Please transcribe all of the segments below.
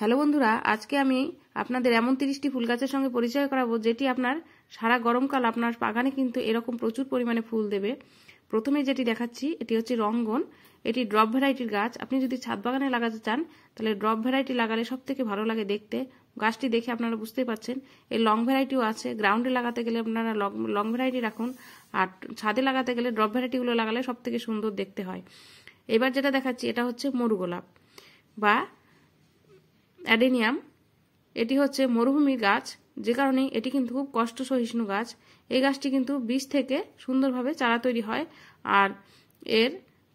hello বন্ধুরা আজকে আমি আপনাদের এমন তিরিশটি ফুল গাছের সঙ্গে পরিচয় করাবো যেটি আপনার সারা গরমকাল আপনার বাগানে কিন্তু এরকম প্রচুর পরিমাণে ফুল দেবে প্রথমে যেটি দেখাচ্ছি এটি হচ্ছে রঙ্গন এটি ড্রপ ভ্যারাইটির গাছ আপনি যদি ছাদ বাগানে লাগাতে চান তাহলে ড্রপ ভ্যারাইটি লাগালে সব থেকে ভালো লাগে দেখতে গাছটি দেখে আপনারা বুঝতে পারছেন এর লং ভ্যারাইটিও আছে গ্রাউন্ডে লাগাতে গেলে আপনারা লং ভ্যারাইটি রাখুন আর ছাদে লাগাতে গেলে ড্রপ ভ্যারাইটিগুলো লাগালে সব থেকে সুন্দর দেখতে হয় এবার যেটা দেখাচ্ছি এটা হচ্ছে মরু গোলাপ বা অ্যাডেনিয়াম এটি হচ্ছে মরুভূমির গাছ যে কারণে এটি কিন্তু খুব কষ্ট সহিষ্ণু গাছ এই গাছটি কিন্তু বীজ থেকে সুন্দরভাবে চারা তৈরি হয় আর এর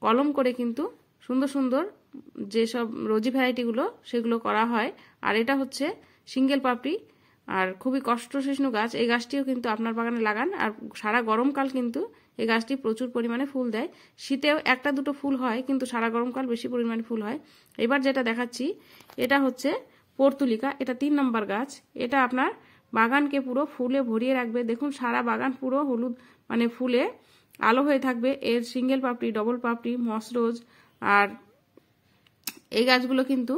কলম করে কিন্তু সুন্দর সুন্দর যেসব রোজি ভ্যারাইটিগুলো সেগুলো করা হয় আর এটা হচ্ছে সিঙ্গেল পাপড়ি আর খুবই কষ্ট সহিষ্ণু গাছ এই গাছটিও কিন্তু আপনার বাগানে লাগান আর সারা গরমকাল কিন্তু এই গাছটি প্রচুর পরিমাণে ফুল দেয় শীতেও একটা দুটো ফুল হয় কিন্তু সারা গরমকাল বেশি পরিমাণে ফুল হয় এবার যেটা দেখাচ্ছি এটা হচ্ছে পর্তুলিকা এটা তিন নম্বর গাছ এটা আপনার বাগানকে পুরো ফুলে ভরিয়ে রাখবে দেখুন সারা বাগান পুরো হলুদ মানে ফুলে আলো হয়ে থাকবে এর সিঙ্গেল পাপড়ি ডবল পাপড়ি মসরোজ আর এই গাছগুলো কিন্তু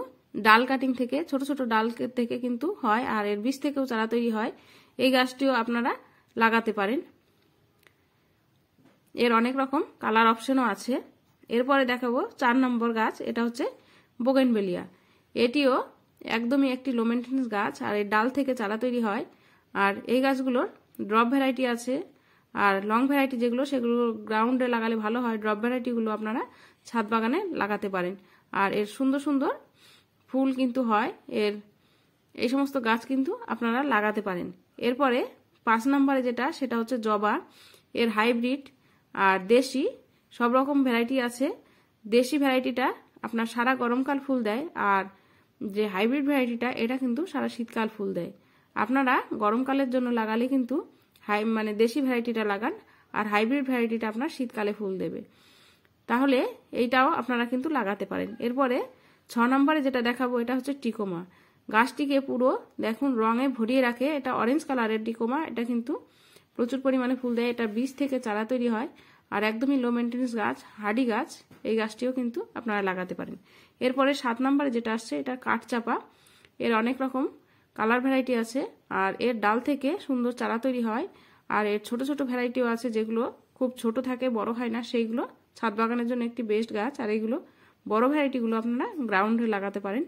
ডাল কাটিং থেকে ছোট ছোট ডাল থেকে কিন্তু হয় আর এর বীজ থেকেও চারা তৈরি হয় এই গাছটিও আপনারা লাগাতে পারেন এর অনেক রকম কালার অপশনও আছে এরপরে দেখাবো চার নম্বর গাছ এটা হচ্ছে বোগেনবেলিয়া এটিও একদমই একটি লো মেনটেন্স গাছ আর এর ডাল থেকে চারা তৈরি হয় আর এই গাছগুলোর ড্রপ ভ্যারাইটি আছে আর লং ভ্যারাইটি যেগুলো সেগুলো গ্রাউন্ডে লাগালে ভালো হয় ড্রপ ভ্যারাইটিগুলো আপনারা ছাদ বাগানে লাগাতে পারেন আর এর সুন্দর সুন্দর ফুল কিন্তু হয় এর এই সমস্ত গাছ কিন্তু আপনারা লাগাতে পারেন এরপরে পাঁচ নম্বরে যেটা সেটা হচ্ছে জবা এর হাইব্রিড আর দেশি সব রকম ভ্যারাইটি আছে দেশি ভ্যারাইটিটা আপনার সারা গরমকাল ফুল দেয় আর যে হাইব্রিড ভ্যারাইটিটা এটা কিন্তু সারা শীতকাল ফুল দেয় আপনারা গরমকালের জন্য লাগালে কিন্তু হাই মানে দেশি ভ্যারাইটিটা লাগান আর হাইব্রিড ভ্যারাইটিটা আপনার শীতকালে ফুল দেবে তাহলে এইটাও আপনারা কিন্তু লাগাতে পারেন এরপরে ছ নম্বরে যেটা দেখাবো এটা হচ্ছে টিকোমা গাছটিকে পুরো দেখুন রঙে ভরিয়ে রাখে এটা অরেঞ্জ কালারের টিকোমা এটা কিন্তু প্রচুর পরিমাণে ফুল দেয় এটা বীজ থেকে চারা তৈরি হয় আর একদমই লো মেনটেন্স গাছ হাডি গাছ এই গাছটিও কিন্তু আপনারা লাগাতে পারেন এরপরে সাত নম্বরে যেটা আসছে এটা কাঠ চাপা এর অনেক রকম কালার ভ্যারাইটি আছে আর এর ডাল থেকে সুন্দর চারা তৈরি হয় আর এর ছোট ছোট ভ্যারাইটিও আছে যেগুলো খুব ছোট থাকে বড় হয় না সেইগুলো ছাদ বাগানের জন্য একটি বেস্ট গাছ আর এইগুলো বড় ভ্যারাইটিগুলো আপনারা গ্রাউন্ডে লাগাতে পারেন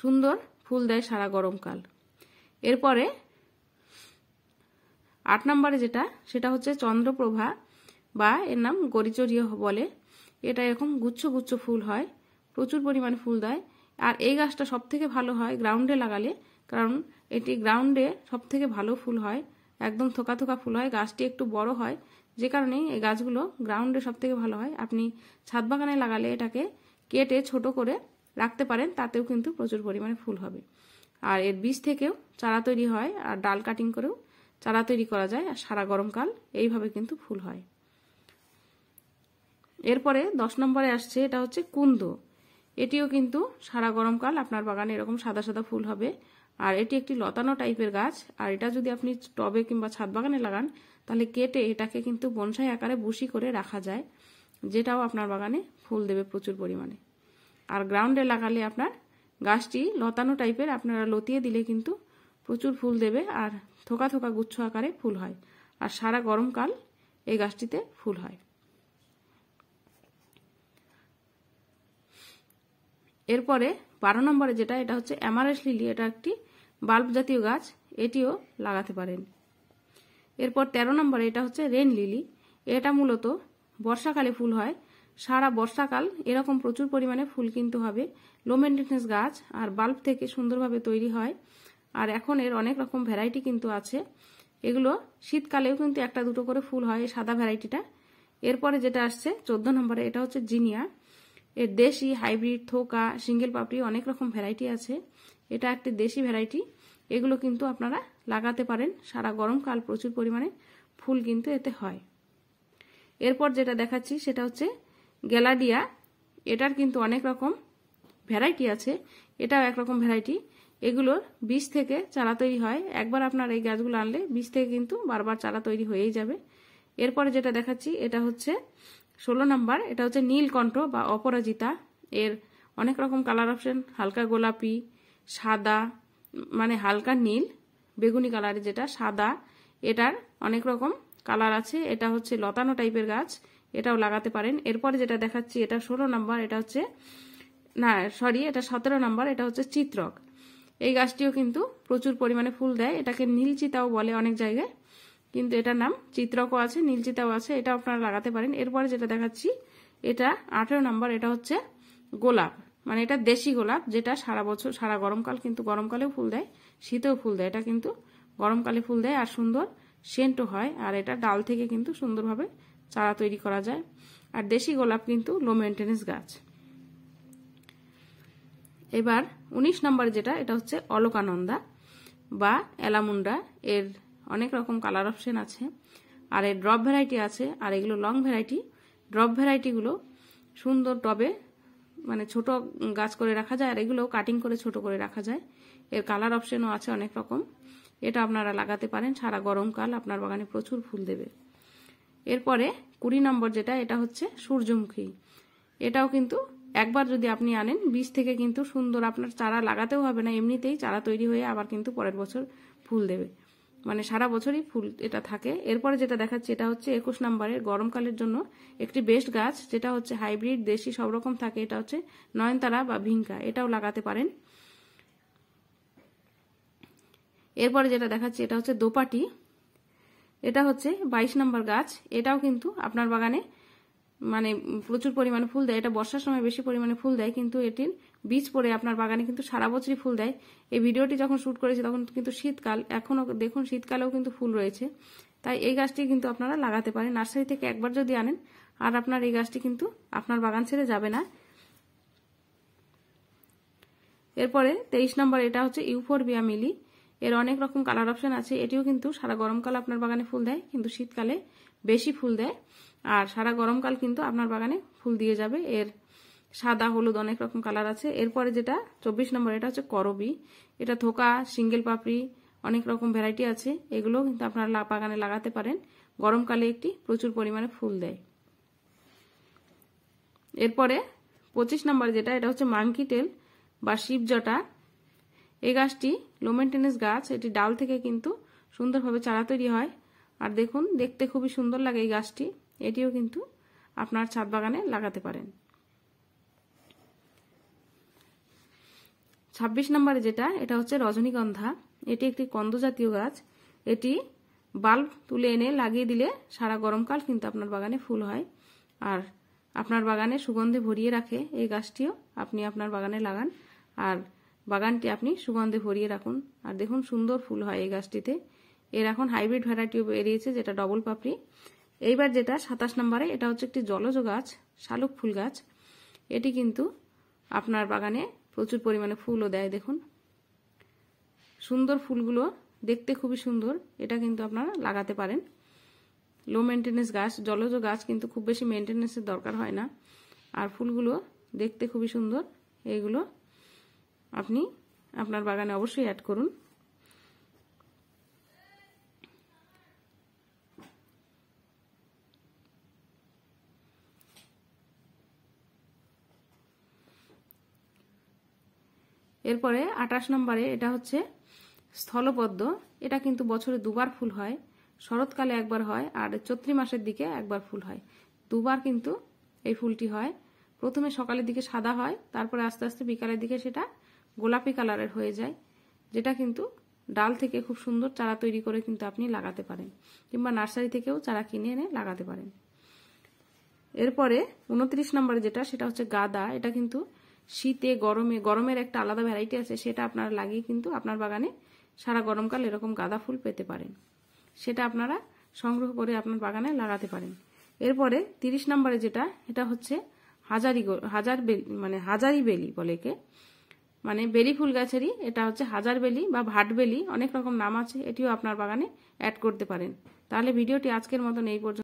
সুন্দর ফুল দেয় সারা গরমকাল এরপরে আট নম্বরে যেটা সেটা হচ্ছে চন্দ্রপ্রভা বা এর নাম গরিচরীয় বলে এটা এরকম গুচ্ছ গুচ্ছ ফুল হয় প্রচুর পরিমাণে ফুল দেয় আর এই গাছটা সব থেকে ভালো হয় গ্রাউন্ডে লাগালে কারণ এটি গ্রাউন্ডে সব থেকে ভালো ফুল হয় একদম থোকা থোকা ফুল হয় গাছটি একটু বড় হয় যে কারণে এই গাছগুলো গ্রাউন্ডে সব থেকে ভালো হয় আপনি ছাদ বাগানে লাগালে এটাকে কেটে ছোট করে রাখতে পারেন তাতেও কিন্তু প্রচুর পরিমাণে ফুল হবে আর এর বীজ থেকেও চারা তৈরি হয় আর ডাল কাটিং করেও চারা তৈরি করা যায় আর সারা গরমকাল এইভাবে কিন্তু ফুল হয় এরপরে দশ নম্বরে আসছে এটা হচ্ছে কুন্দ এটিও কিন্তু সারা গরমকাল আপনার বাগানে এরকম সাদা সাদা ফুল হবে আর এটি একটি লতানো টাইপের গাছ আর এটা যদি আপনি টবে কিংবা ছাদ বাগানে লাগান তাহলে কেটে এটাকে কিন্তু বনসাই আকারে বসি করে রাখা যায় যেটাও আপনার বাগানে ফুল দেবে প্রচুর পরিমাণে আর গ্রাউন্ডে লাগালে আপনার গাছটি লতানো টাইপের আপনারা লতিয়ে দিলে কিন্তু প্রচুর ফুল দেবে আর থোকা থোকা গুচ্ছ আকারে ফুল হয় আর সারা গরমকাল এই গাছটিতে ফুল হয় এরপরে বারো নম্বরে যেটা এটা হচ্ছে অ্যামারেস লিলি এটা একটি বাল্ব জাতীয় গাছ এটিও লাগাতে পারেন এরপর ১৩ নম্বরে এটা হচ্ছে রেন লিলি এটা মূলত বর্ষাকালে ফুল হয় সারা বর্ষাকাল এরকম প্রচুর পরিমাণে ফুল কিন্তু হবে লো মেনটেন্স গাছ আর বাল্ব থেকে সুন্দরভাবে তৈরি হয় আর এখন এর অনেক রকম ভ্যারাইটি কিন্তু আছে এগুলো শীতকালেও কিন্তু একটা দুটো করে ফুল হয় এই সাদা ভ্যারাইটিটা এরপরে যেটা আসছে চোদ্দ নম্বরে এটা হচ্ছে জিনিয়া এর দেশি হাইব্রিড থোকা সিঙ্গেল পাপড়ি অনেক রকম ভ্যারাইটি আছে এটা একটি দেশি ভ্যারাইটি এগুলো কিন্তু আপনারা লাগাতে পারেন সারা গরমকাল প্রচুর পরিমাণে ফুল কিন্তু এতে হয় এরপর যেটা দেখাচ্ছি সেটা হচ্ছে গ্যালাডিয়া এটার কিন্তু অনেক রকম ভ্যারাইটি আছে এটাও একরকম ভ্যারাইটি এগুলোর বীজ থেকে চারা তৈরি হয় একবার আপনার এই গাছগুলো আনলে বীজ থেকে কিন্তু বারবার চারা তৈরি হয়েই যাবে এরপরে যেটা দেখাচ্ছি এটা হচ্ছে ষোলো নাম্বার এটা হচ্ছে নীলকণ্ঠ বা অপরাজিতা এর অনেক রকম কালার অপশন হালকা গোলাপি সাদা মানে হালকা নীল বেগুনি কালারের যেটা সাদা এটার অনেক রকম কালার আছে এটা হচ্ছে লতানো টাইপের গাছ এটাও লাগাতে পারেন এরপরে যেটা দেখাচ্ছি এটা ষোলো নাম্বার এটা হচ্ছে না সরি এটা সতেরো নাম্বার এটা হচ্ছে চিত্রক এই গাছটিও কিন্তু প্রচুর পরিমাণে ফুল দেয় এটাকে নীলচিতাও বলে অনেক জায়গায় কিন্তু এটার নাম চিত্রকও আছে নীলচিতাও আছে এটা আপনারা লাগাতে পারেন এরপরে যেটা দেখাচ্ছি এটা আঠেরো নাম্বার এটা হচ্ছে গোলাপ মানে এটা দেশি গোলাপ যেটা সারা বছর সারা গরমকাল কিন্তু গরমকালেও ফুল দেয় শীতেও ফুল দেয় এটা কিন্তু গরমকালে ফুল দেয় আর সুন্দর সেন্টও হয় আর এটা ডাল থেকে কিন্তু সুন্দরভাবে চারা তৈরি করা যায় আর দেশি গোলাপ কিন্তু লো মেনটেন্স গাছ এবার ১৯ নম্বর যেটা এটা হচ্ছে অলোকানন্দা বা এলামুন্ডা এর অনেক রকম কালার অপশন আছে আর এর ড্রপ ভ্যারাইটি আছে আর এগুলো লং ভ্যারাইটি ড্রপ ভ্যারাইটিগুলো সুন্দর টবে মানে ছোট গাছ করে রাখা যায় আর এগুলো কাটিং করে ছোট করে রাখা যায় এর কালার অপশনও আছে অনেক রকম এটা আপনারা লাগাতে পারেন সারা গরমকাল আপনার বাগানে প্রচুর ফুল দেবে এরপরে কুড়ি নম্বর যেটা এটা হচ্ছে সূর্যমুখী এটাও কিন্তু একবার যদি আপনি আনেন বীজ থেকে কিন্তু সুন্দর আপনার চারা লাগাতেও হবে না এমনিতেই চারা তৈরি হয়ে আবার কিন্তু পরের বছর ফুল দেবে মানে সারা বছরই ফুল এটা থাকে এরপরে যেটা দেখাচ্ছি এটা হচ্ছে একুশ নম্বরের গরমকালের জন্য একটি বেস্ট গাছ যেটা হচ্ছে হাইব্রিড দেশি সব রকম থাকে এটা হচ্ছে নয়নতারা বা ভিঙ্কা এটাও লাগাতে পারেন এরপরে যেটা দেখাচ্ছি এটা হচ্ছে দোপাটি এটা হচ্ছে ২২ নম্বর গাছ এটাও কিন্তু আপনার বাগানে মানে প্রচুর পরিমাণে ফুল দেয় এটা বর্ষার সময় বেশি পরিমাণে ফুল দেয় কিন্তু এটির বীজ পড়ে আপনার বাগানে কিন্তু সারা বছরই ফুল দেয় এই ভিডিওটি যখন শ্যুট করেছি তখন কিন্তু শীতকাল এখনও দেখুন শীতকালেও কিন্তু ফুল রয়েছে তাই এই গাছটি কিন্তু আপনারা লাগাতে পারেন নার্সারি থেকে একবার যদি আনেন আর আপনার এই গাছটি কিন্তু আপনার বাগান ছেড়ে যাবে না এরপরে তেইশ নম্বর এটা হচ্ছে বিয়া মিলি এর অনেক রকম কালার অপশন আছে এটিও কিন্তু সারা গরমকাল আপনার বাগানে ফুল দেয় কিন্তু শীতকালে বেশি ফুল দেয় আর সারা গরমকাল কিন্তু আপনার বাগানে ফুল দিয়ে যাবে এর সাদা হলুদ অনেক রকম কালার আছে এরপরে যেটা চব্বিশ নম্বর এটা হচ্ছে করবি এটা থোকা সিঙ্গেল পাপড়ি অনেক রকম ভ্যারাইটি আছে এগুলো কিন্তু আপনারা বাগানে লাগাতে পারেন গরমকালে একটি প্রচুর পরিমাণে ফুল দেয় এরপরে পঁচিশ নম্বর যেটা এটা হচ্ছে মাংকি তেল বা শিবজটা এই গাছটি লোমেন্টেনেস গাছ এটি ডাল থেকে কিন্তু সুন্দরভাবে চারা তৈরি হয় আর দেখুন দেখতে খুবই সুন্দর লাগে এই গাছটি এটিও কিন্তু আপনার ছাদ বাগানে লাগাতে পারেন ছাব্বিশ নম্বরে যেটা এটা হচ্ছে রজনীগন্ধা এটি একটি কন্দ জাতীয় গাছ এটি বাল্ব তুলে এনে লাগিয়ে দিলে সারা গরমকাল কিন্তু আপনার বাগানে ফুল হয় আর আপনার বাগানে সুগন্ধে ভরিয়ে রাখে এই গাছটিও আপনি আপনার বাগানে লাগান আর বাগানটি আপনি সুগন্ধে ভরিয়ে রাখুন আর দেখুন সুন্দর ফুল হয় এই গাছটিতে এর এখন হাইব্রিড ভ্যারাইটিও বেরিয়েছে যেটা ডবল পাপড়ি এইবার যেটা সাতাশ নম্বরে এটা হচ্ছে একটি জলজ গাছ শালুক ফুল গাছ এটি কিন্তু আপনার বাগানে প্রচুর পরিমাণে ফুলও দেয় দেখুন সুন্দর ফুলগুলো দেখতে খুবই সুন্দর এটা কিন্তু আপনারা লাগাতে পারেন লো মেনটেন্স গাছ জলজ গাছ কিন্তু খুব বেশি মেনটেন্সের দরকার হয় না আর ফুলগুলো দেখতে খুবই সুন্দর এইগুলো আপনি আপনার বাগানে অবশ্যই অ্যাড করুন এরপরে আঠাশ নম্বরে এটা হচ্ছে স্থলপদ্ম এটা কিন্তু বছরে দুবার ফুল হয় শরৎকালে একবার হয় আর চৈত্রি মাসের দিকে একবার ফুল হয় দুবার কিন্তু এই ফুলটি হয় প্রথমে সকালের দিকে সাদা হয় তারপরে আস্তে আস্তে বিকালের দিকে সেটা গোলাপি কালারের হয়ে যায় যেটা কিন্তু ডাল থেকে খুব সুন্দর চারা তৈরি করে কিন্তু আপনি লাগাতে পারেন কিংবা নার্সারি থেকেও চারা কিনে এনে লাগাতে পারেন এরপরে উনত্রিশ নম্বরে যেটা সেটা হচ্ছে গাদা এটা কিন্তু শীতে গরমে গরমের একটা আলাদা ভ্যারাইটি আছে সেটা আপনারা লাগিয়ে কিন্তু আপনার বাগানে সারা গরমকাল এরকম গাঁদা ফুল পেতে পারেন সেটা আপনারা সংগ্রহ করে আপনার বাগানে লাগাতে পারেন এরপরে তিরিশ নম্বরে যেটা এটা হচ্ছে হাজারি হাজার মানে হাজারি বেলি বলে একে মানে বেলি ফুল গাছেরই এটা হচ্ছে হাজার বেলি বা ভাট বেলি অনেক রকম নাম আছে এটিও আপনার বাগানে অ্যাড করতে পারেন তাহলে ভিডিওটি আজকের মতন এই পর্যন্ত